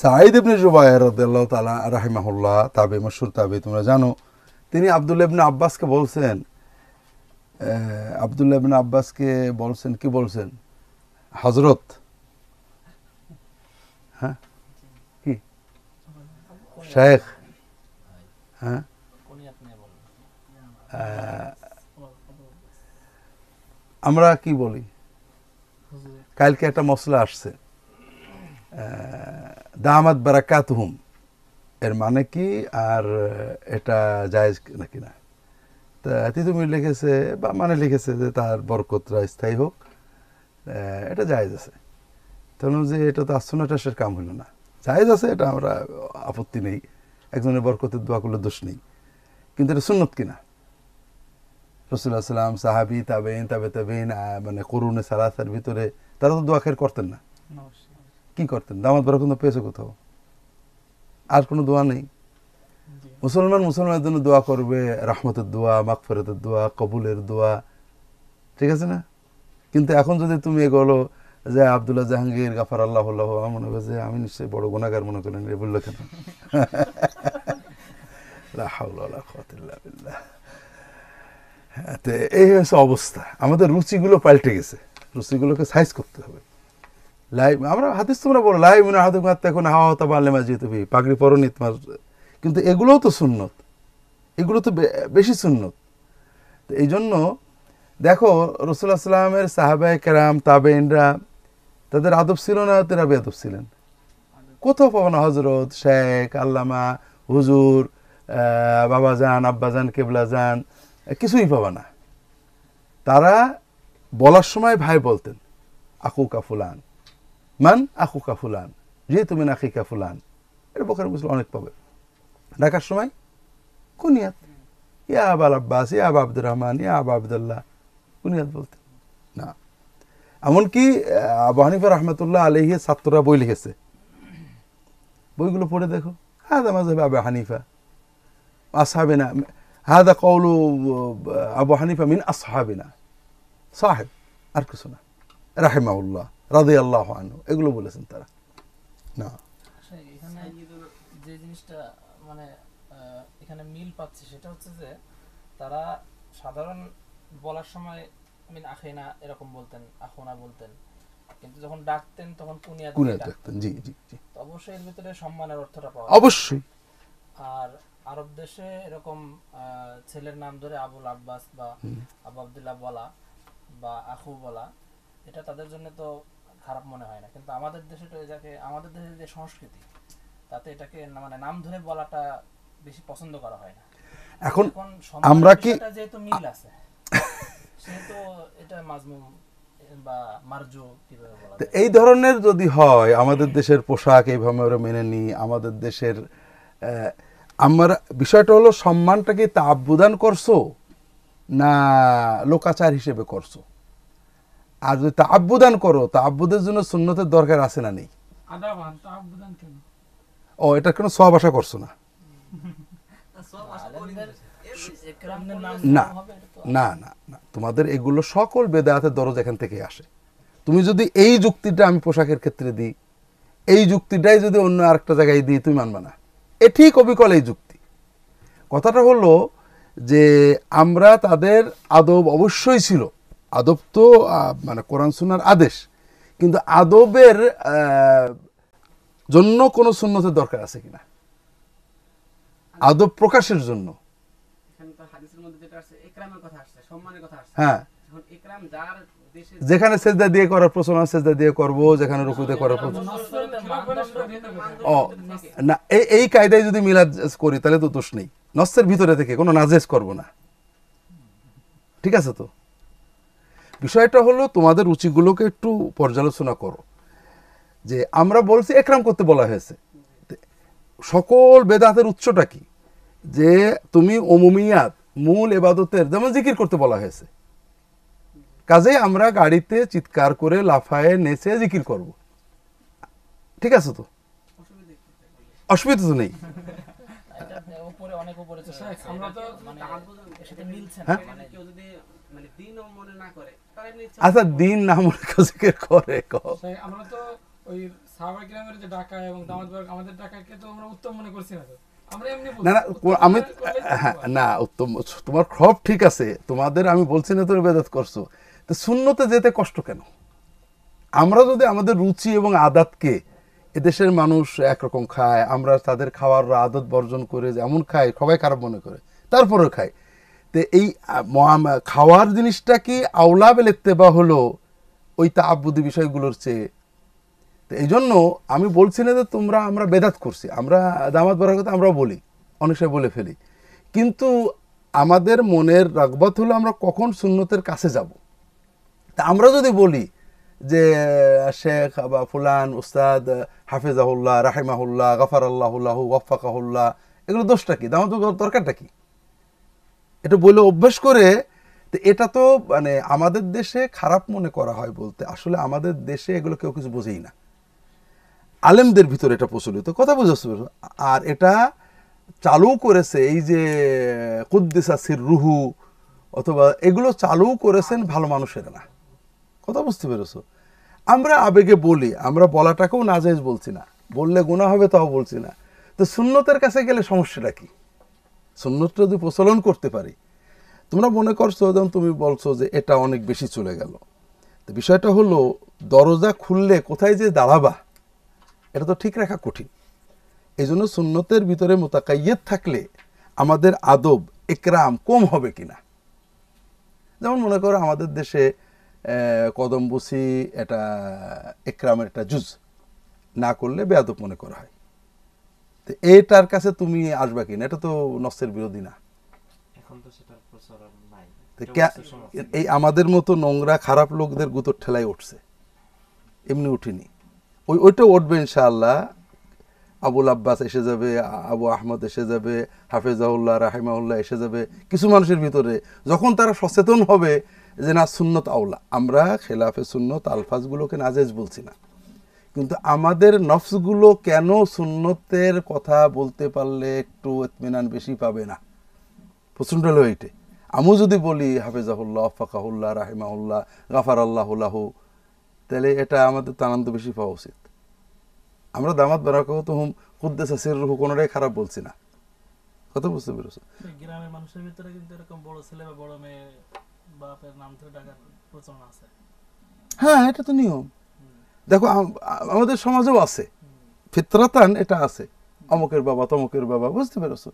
সাঈদ ইবনে জুবায়ের রাদিয়াল্লাহু তাআলা রাহিমাহুল্লাহ তাবে মাশহুর তাবে তোমরা জানো তিনি আব্দুল ইবনে আব্বাসকে বলছেন আব্দুল ইবনে আব্বাসকে বলছেন কি বলছেন হযরত হ্যাঁ কি হ্যাঁ আমরা কি বলি কালকে একটা মশলা আসছে দামাত বারাকাত হুম এর মানে কি আর এটা জায়জ নাকি না তা তিতুমির লিখেছে বা মানে লিখেছে যে তার বরকতরা স্থায়ী হোক এটা জায়েজ আছে তখন যে এটা তো এটা সে কাম হলো না জায়জ আছে এটা আমরা আপত্তি নেই একজনের বরকতের দোয়া করলে দোষ নেই কিন্তু এটা সুন্নত কিনা রসুল্লাহ সাল্লাম সাহাবি তাবেন তাবে তাবেন মানে করুণে সালাসার ভিতরে তারা তো দোয়া খের করতেন না কি করতেন দামাত বরকম কিন্তু পেয়েছে কোথাও আর কোনো দোয়া নেই মুসলমান মুসলমানের জন্য দোয়া করবে রহমতের দোয়া মাকফেরতের দোয়া কবুলের দোয়া ঠিক আছে না কিন্তু এখন যদি তুমি এগোলো যে আবদুল্লাহ জাহাঙ্গীর গাফার আল্লাহ আল্লাহ আমার মনে হয় যে আমি নিশ্চয়ই বড় গুণাগার মনে করেন রে বললো কেন হ্যাঁ, এই হয়েছে অবস্থা আমাদের রুচিগুলো পাল্টে গেছে রুচিগুলোকে সাইজ করতে হবে লাই আমরা হাতিস তোমরা বলো লাই মনে হাতে মারতে এখন হাওয়া হতা বাড়লে মাঝে তুমি পাগড়ি পরো নি তোমার কিন্তু এগুলোও তো সুন্নত এগুলো তো বেশি সুন্নত তো এই জন্য দেখো রসুল্লাহ সাল্লামের সাহাবায় কেরাম তাবেনরা তাদের আদব ছিল না তারা বেদব ছিলেন কোথাও পাবো না হজরত শেখ আল্লামা হুজুর বাবাজান আব্বাজান কেবলাজান কিছুই পাবা না তারা বলার সময় ভাই বলতেন আকু কাফুলান মান আকু কাফুলান যে তুমি নাকি কাফুলান এর বোকার বোখার অনেক পাবে ডাকার সময় কুনিয়াত ইয়া আবাল আব্বাস ইয়া আবা আব্দুর রহমান ইয়া আবা আবদুল্লাহ কুনিয়াত বলতেন না এমনকি আবু হানিফা রহমতুল্লাহ আলহিয়ে ছাত্ররা বই লিখেছে বইগুলো পড়ে দেখো হাদা মাজহাবে আবু হানিফা আসহাবিনা না হাদা কৌলু আবু হানিফা মিন আসহাবিনা সাহেব আর কিছু না রাহেমাউল্লাহ রাজি আল্লাহ আনু এগুলো বলেছেন তারা না আচ্ছা, যে জিনিসটা মানে এখানে মিল সেটা হচ্ছে যে তারা সাধারণ বলার সময় মিন আখেনা এরকম বলতেন আখোনা বলতেন কিন্তু যখন ডাকতেন তখন কুনিয়া কুনিয়া ডাকতেন জি জি জি অবশ্যই এর ভিতরে সম্মানের অর্থটা পাওয়া অবশ্যই আর আরব দেশে এরকম ছেলের নাম ধরে আবুল আব্বাস বা আবু আব্দুল্লাহ বলা বা আখু বলা এটা তাদের জন্য তো খারাপ মনে হয় না কিন্তু আমাদের দেশে তো এটাকে আমাদের দেশের যে সংস্কৃতি তাতে এটাকে মানে নাম ধরে বলাটা বেশি পছন্দ করা হয় না এখন আমরা কি যেহেতু মিল আছে সেহেতু এটা মাজমুম এই ধরনের যদি হয় আমাদের দেশের পোশাক এইভাবে ওরা মেনে নিই আমাদের দেশের আমার বিষয়টা হলো সম্মানটাকে তা আবুদান করছো না লোকাচার হিসেবে করছো আর যদি তা আব্বুদান করো তা আব্বুদের জন্য সুন্নতের দরকার আছে না নেই ও এটা কোনো সব আশা করছো না না না না না তোমাদের এগুলো সকল বেদায়াতের দরজ এখান থেকে আসে তুমি যদি এই যুক্তিটা আমি পোশাকের ক্ষেত্রে দিই এই যুক্তিটাই যদি অন্য আরেকটা জায়গায় দিই তুমি মানবা না এ ঠিক অবিকল এই যুক্তি কথাটা হলো যে আমরা তাদের আদব অবশ্যই ছিল আদব তো মানে কোরআন সুনার আদেশ কিন্তু আদবের জন্য কোনো সুন্নতের দরকার আছে কিনা আদব প্রকাশের জন্য হ্যাঁ যেখানে সেজদা দিয়ে করার প্রচলন সেজদা দিয়ে করব যেখানে রুকুতে করার প্রচলন ও না এই কায়দায় যদি মিলাদ করি তাহলে তো দোষ নেই নস্যের ভিতরে থেকে কোনো নাজেজ করব না ঠিক আছে তো বিষয়টা হলো তোমাদের রুচিগুলোকে একটু পর্যালোচনা করো যে আমরা বলছি একরাম করতে বলা হয়েছে সকল বেদাতের উৎসটা কি যে তুমি অমুমিয়াত মূল এবাদতের যেমন জিকির করতে বলা হয়েছে কাজে আমরা গাড়িতে চিৎকার করে লাফায়ে নেচে জিকির করব ঠিক আছে তো অসুবিধা তো নেই অনেক উপরে চলে যাচ্ছে আমরা তো মানে মিলছে না হ্যাঁ? মানে কেউ যদি মানে দিন মনে না করে আচ্ছা দিন না মনে কাছে করে আমরা তো ওই সাহাবা যে এবং আমাদের তো আমরা উত্তম মনে করছি না তো না না হ্যাঁ, তোমার খব ঠিক আছে তোমাদের আমি বলছি না তুমি বেদাত করছো তো শূন্যতে যেতে কষ্ট কেন আমরা যদি আমাদের রুচি এবং আদাতকে এদেশের মানুষ একরকম খায় আমরা তাদের খাওয়ার আদত বর্জন করে যেমন খাই সবাই খারাপ মনে করে তারপরে খাই তো এই খাওয়ার জিনিসটা কি বেলেতে বা হলো ওই তাবুদি বিষয়গুলোর চেয়ে তো এই জন্য আমি বলছি না যে তোমরা আমরা বেদাত করছি আমরা দামাত বড়ার কথা আমরাও বলি অনেক সময় বলে ফেলি কিন্তু আমাদের মনের রাগবত হলো আমরা কখন সুন্নতের কাছে যাব তা আমরা যদি বলি যে শেখ বা ফুলান উস্তাদ আহুল্লাহ রাহিমাহুল্লাহ গাফার আল্লাহুল্লাহ ওয়াফাকাহুল্লাহ এগুলো দোষটা কি দাম দরকারটা কি এটা বলে অভ্যেস করে তো এটা তো মানে আমাদের দেশে খারাপ মনে করা হয় বলতে আসলে আমাদের দেশে এগুলো কেউ কিছু বোঝেই না আলেমদের ভিতরে এটা প্রচলিত কথা বোঝাচ্ছ আর এটা চালু করেছে এই যে কুদ্দিসা সির রুহু অথবা এগুলো চালু করেছেন ভালো মানুষেরা না কথা বুঝতে পেরেছো আমরা আবেগে বলি আমরা বলাটাকেও নাজাইজ বলছি না বললে গুণা হবে তাও বলছি না তো শূন্যতের কাছে গেলে সমস্যাটা কি শূন্যতটা যদি প্রচলন করতে পারি তোমরা মনে করছো যেমন তুমি বলছো যে এটা অনেক বেশি চলে গেল তো বিষয়টা হলো দরজা খুললে কোথায় যে দাঁড়াবা এটা তো ঠিক রাখা কঠিন এই জন্য শূন্যতের ভিতরে মোতাকাইয়ের থাকলে আমাদের আদব একরাম কম হবে কিনা যেমন মনে করো আমাদের দেশে কদমবুসি এটা একরামের একটা জুজ না করলে বেয়াদব মনে করা হয় তো এটার কাছে তুমি আসবা কিনা এটা তো নসের বিরোধী না এই আমাদের মতো নোংরা খারাপ লোকদের গুতর ঠেলায় উঠছে এমনি উঠিনি ওই ওইটা উঠবে ইনশাআল্লাহ আবুল আব্বাস এসে যাবে আবু আহমদ এসে যাবে হাফেজাউল্লাহ রাহেমাউল্লাহ এসে যাবে কিছু মানুষের ভিতরে যখন তারা সচেতন হবে যে না সুন্নত আওলা আমরা খেলাফে সুন্নত আলফাজগুলোকে নাজেজ বলছি না কিন্তু আমাদের নফসগুলো কেন সুন্নতের কথা বলতে পারলে একটু এতমিনান বেশি পাবে না প্রচণ্ড হলো এইটে আমিও যদি বলি হাফেজাহুল্লাহ ফাকাহুল্লাহ রাহেমাহুল্লাহ গাফার আল্লাহুল্লাহ তাহলে এটা আমাদের তো আনন্দ বেশি পাওয়া উচিত আমরা দামাত বেড়াকে তো হুম কুদ্দেশা সির রুহু কোনোটাই খারাপ বলছি না কথা বুঝতে পেরেছো গ্রামের মানুষের ভিতরে কিন্তু এরকম বড় ছেলে বা বড় মেয়ে বাপের নাম ধরে ডাকার প্রচলন আছে হ্যাঁ এটা তো নিয়ম দেখো আমাদের সমাজেও আছে ফিতরাতান এটা আছে অমুকের বাবা তমুকের বাবা বুঝতে পেরেছো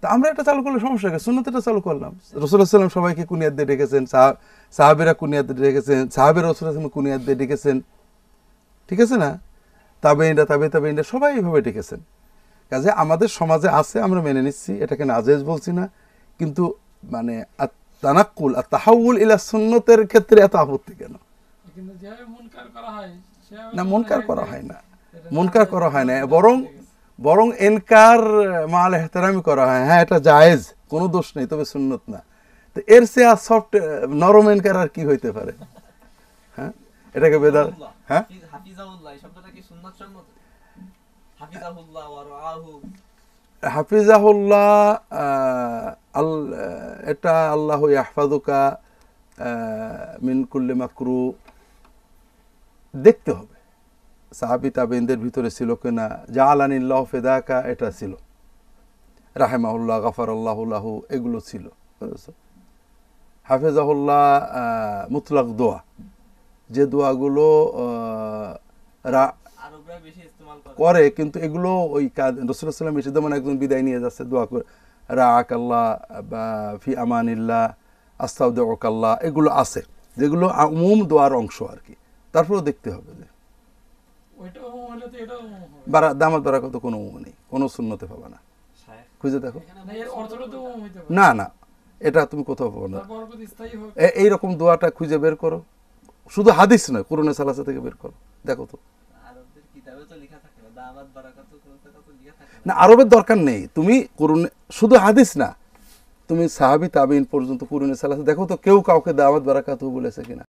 তা আমরা এটা চালু করলে সমস্যা কে সুন্নতটা চালু করলাম রসুল্লাহ সাল্লাম সবাইকে কুনিয়াদ দিয়ে ডেকেছেন সাহাবেরা কুনিয়াদ দিয়ে ডেকেছেন সাহাবের রসুল আসলাম কুনিয়াদ দিয়ে ডেকেছেন ঠিক আছে না তাবে ইন্ডা তাবে তাবে ইন্ডা সবাই এইভাবে ডেকেছেন কাজে আমাদের সমাজে আছে আমরা মেনে নিচ্ছি এটাকে নাজেজ বলছি না কিন্তু মানে তানাক্কুল আর তাহাউল ইলা সুন্নতের ক্ষেত্রে এত আপত্তি কেন না মনকার করা হয় না মনকার করা হয় না বরং বরং এনকার মাল এহতারামি করা হয় হ্যাঁ এটা জায়েজ কোনো দোষ নেই তবে সুন্নত না তো এর সে আর সফট নরম এনকার আর কি হইতে পারে হ্যাঁ এটাকে বেদার হ্যাঁ হাফিজাহুল্লাহ আল এটা আল্লাহ আহফাদুকা মিনকুল্লি মাকরু দেখতে হবে সাহাবি তাবিনদের ভিতরে ছিল কিনা জা আলানিল্লাহ ফেদাকা এটা ছিল রাহেমাহুল্লাহ আল্লাহুল্লাহ এগুলো ছিল হাফেজাহুল্লাহ মুতলাক দোয়া যে দোয়াগুলো করে কিন্তু এগুলো ওই কাজ রসুলাম এসে যেমন একজন বিদায় নিয়ে যাচ্ছে দোয়া করে রাক আল্লাহ বা ফি আমানিল্লাহ আস্তাউদ্দ ওকাল্লা এগুলো আছে যেগুলো মুম দোয়ার অংশ আর কি তারপরেও দেখতে হবে যে দামাত বাড়া কত কোনো উম নেই কোনো শূন্যতে পাবা না খুঁজে দেখো না না এটা তুমি কোথাও পাবো না এইরকম দোয়াটা খুঁজে বের করো শুধু হাদিস নয় কোরআনে সালাসা থেকে বের করো দেখো তো না আরবের দরকার নেই তুমি করুন শুধু হাদিস না তুমি সাহাবি তাবিন পর্যন্ত পুরনো সালাস দেখো তো কেউ কাউকে দাওয়াত বারাকাতু বলেছে কিনা